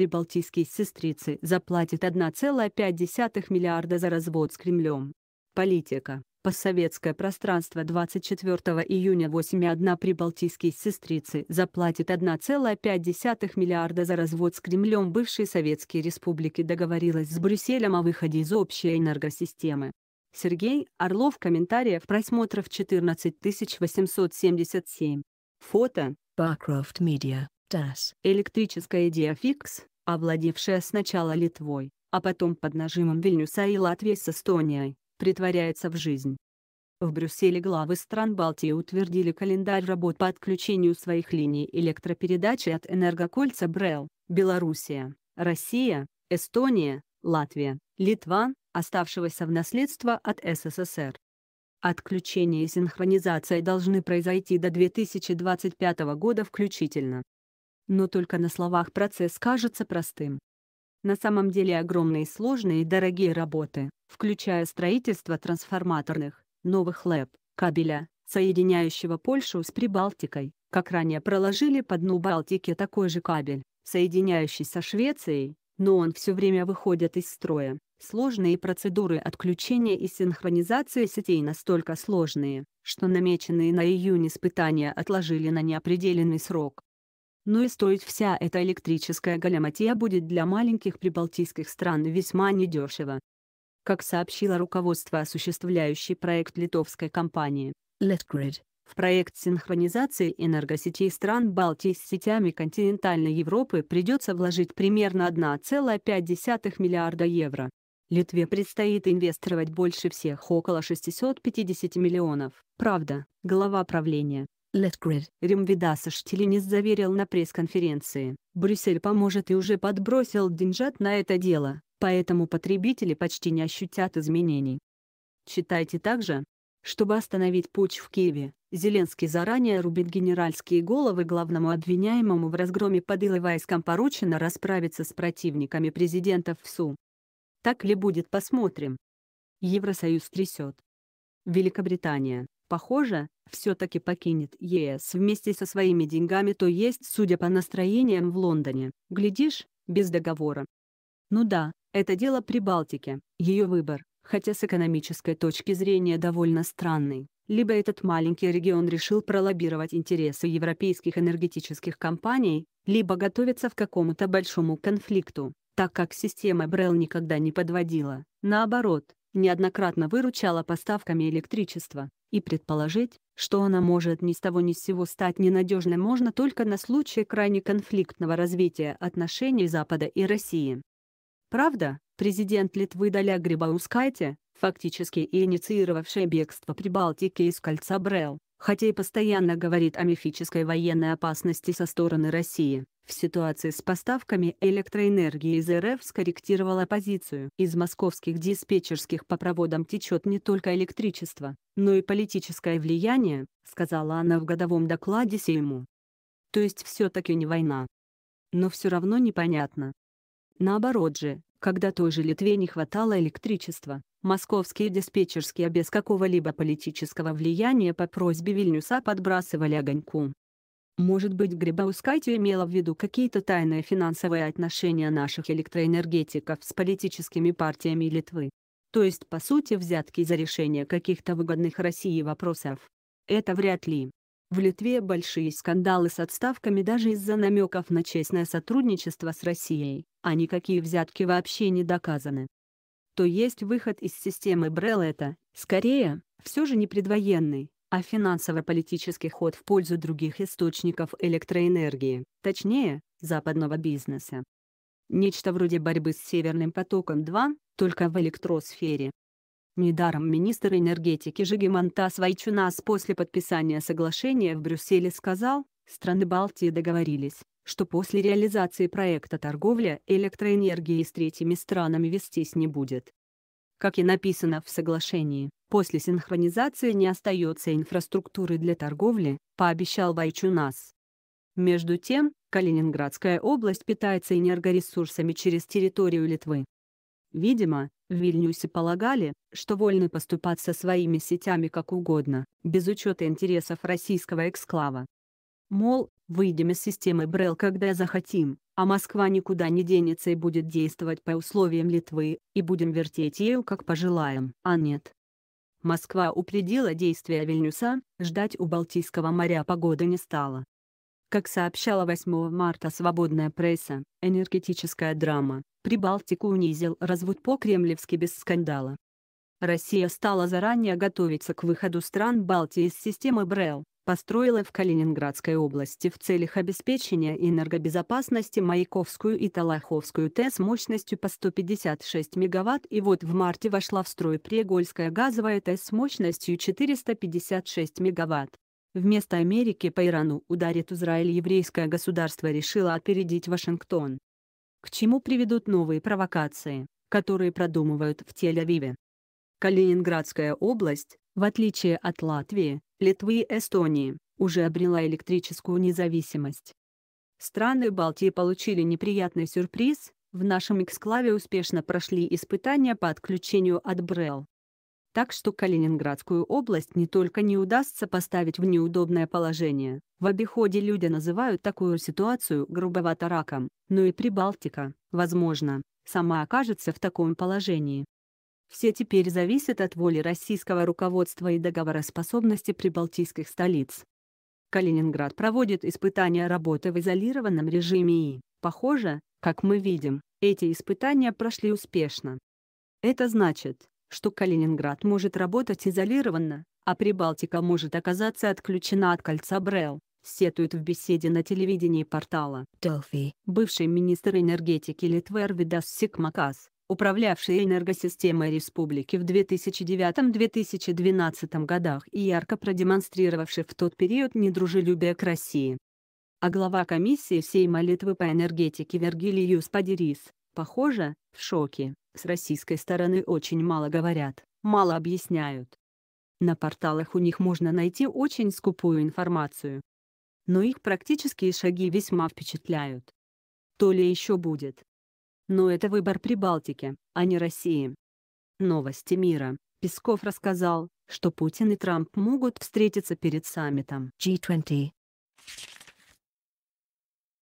прибалтийские сестрицы заплатит 1,5 миллиарда за развод с Кремлем. Политика. Постсоветское пространство 24 июня 8,1 прибалтийские сестрицы заплатит 1,5 миллиарда за развод с Кремлем бывшей Советские Республики договорилась с Брюсселем о выходе из общей энергосистемы. Сергей Орлов комментариев просмотров 14877. Фото Barcroft Media. Das. Электрическая идея фикс овладевшая сначала Литвой, а потом под нажимом Вильнюса и Латвии с Эстонией, притворяется в жизнь. В Брюсселе главы стран Балтии утвердили календарь работ по отключению своих линий электропередачи от энергокольца Брел, Белоруссия, Россия, Эстония, Латвия, Литва, оставшегося в наследство от СССР. Отключение и синхронизация должны произойти до 2025 года включительно. Но только на словах процесс кажется простым. На самом деле огромные сложные и дорогие работы, включая строительство трансформаторных, новых ЛЭП, кабеля, соединяющего Польшу с Прибалтикой, как ранее проложили по дну Балтики такой же кабель, соединяющий со Швецией, но он все время выходит из строя. Сложные процедуры отключения и синхронизации сетей настолько сложные, что намеченные на июнь испытания отложили на неопределенный срок но и стоить вся эта электрическая галиматья будет для маленьких прибалтийских стран весьма недешево. Как сообщило руководство осуществляющей проект литовской компании «Литгрид», в проект синхронизации энергосетей стран Балтии с сетями континентальной Европы придется вложить примерно 1,5 миллиарда евро. Литве предстоит инвестировать больше всех около 650 миллионов. Правда, глава правления Летгрид. Римвидаса Штилинис заверил на пресс-конференции, Брюссель поможет и уже подбросил деньжат на это дело, поэтому потребители почти не ощутят изменений. Читайте также, чтобы остановить путь в Киеве, Зеленский заранее рубит генеральские головы главному обвиняемому в разгроме под Иловайском поручено расправиться с противниками президента в СУ. Так ли будет, посмотрим. Евросоюз трясет. Великобритания, похоже, все-таки покинет ЕС вместе со своими деньгами, то есть, судя по настроениям в Лондоне, глядишь, без договора. Ну да, это дело Прибалтики, ее выбор, хотя с экономической точки зрения довольно странный. Либо этот маленький регион решил пролоббировать интересы европейских энергетических компаний, либо готовится к какому-то большому конфликту, так как система Брелл никогда не подводила, наоборот, неоднократно выручала поставками электричества. И предположить, что она может ни с того ни с сего стать ненадежной можно только на случай крайне конфликтного развития отношений Запада и России. Правда, президент Литвы Даля Грибаускайте, фактически инициировавший бегство Прибалтики из кольца Брел, хотя и постоянно говорит о мифической военной опасности со стороны России, в ситуации с поставками электроэнергии из РФ скорректировала позицию. Из московских диспетчерских по проводам течет не только электричество, но и политическое влияние, сказала она в годовом докладе Сейму. То есть все-таки не война. Но все равно непонятно. Наоборот же, когда той же Литве не хватало электричества, московские диспетчерские без какого-либо политического влияния по просьбе Вильнюса подбрасывали огоньку. Может быть, Грибаускайте имела в виду какие-то тайные финансовые отношения наших электроэнергетиков с политическими партиями Литвы. То есть, по сути, взятки за решение каких-то выгодных России вопросов. Это вряд ли. В Литве большие скандалы с отставками даже из-за намеков на честное сотрудничество с Россией, а никакие взятки вообще не доказаны. То есть выход из системы это, скорее, все же не предвоенный, а финансово-политический ход в пользу других источников электроэнергии, точнее, западного бизнеса. Нечто вроде борьбы с «Северным потоком-2», только в электросфере. Недаром министр энергетики Жигимонтас Вайчунас после подписания соглашения в Брюсселе сказал, страны Балтии договорились, что после реализации проекта торговля электроэнергией с третьими странами вестись не будет. Как и написано в соглашении, после синхронизации не остается инфраструктуры для торговли, пообещал Байчунас. Между тем, Калининградская область питается энергоресурсами через территорию Литвы. Видимо, в Вильнюсе полагали, что вольны поступать со своими сетями как угодно, без учета интересов российского эксклава. Мол, выйдем из системы Брел когда захотим, а Москва никуда не денется и будет действовать по условиям Литвы, и будем вертеть ею как пожелаем. А нет, Москва упредила действия Вильнюса, ждать у Балтийского моря погоды не стало. Как сообщала 8 марта свободная пресса, энергетическая драма Прибалтику унизил развод по-кремлевски без скандала. Россия стала заранее готовиться к выходу стран Балтии из системы БРЭЛ, построила в Калининградской области в целях обеспечения энергобезопасности Маяковскую и Талаховскую ТЭС мощностью по 156 мегаватт и вот в марте вошла в строй Пригольская газовая ТЭС мощностью 456 мегаватт. Вместо Америки по Ирану ударит Израиль еврейское государство решило опередить Вашингтон. К чему приведут новые провокации, которые продумывают в Тель-Авиве? Калининградская область, в отличие от Латвии, Литвы и Эстонии, уже обрела электрическую независимость. Страны Балтии получили неприятный сюрприз, в нашем эксклаве успешно прошли испытания по отключению от БРЭЛ. Так что Калининградскую область не только не удастся поставить в неудобное положение, в обиходе люди называют такую ситуацию грубовато раком, но и Прибалтика, возможно, сама окажется в таком положении все теперь зависят от воли российского руководства и договороспособности прибалтийских столиц. Калининград проводит испытания работы в изолированном режиме и, похоже, как мы видим, эти испытания прошли успешно. Это значит, что Калининград может работать изолированно, а Прибалтика может оказаться отключена от кольца Брел, сетует в беседе на телевидении портала Delphi бывший министр энергетики Литвы Арвидас Сикмакас, управлявший энергосистемой республики в 2009-2012 годах и ярко продемонстрировавший в тот период недружелюбие к России. А глава комиссии всей молитвы по энергетике Вергилий Юспадерис, похоже, в шоке, с российской стороны очень мало говорят, мало объясняют. На порталах у них можно найти очень скупую информацию. Но их практические шаги весьма впечатляют. То ли еще будет. Но это выбор Прибалтики, а не России. Новости мира. Песков рассказал, что Путин и Трамп могут встретиться перед саммитом G20.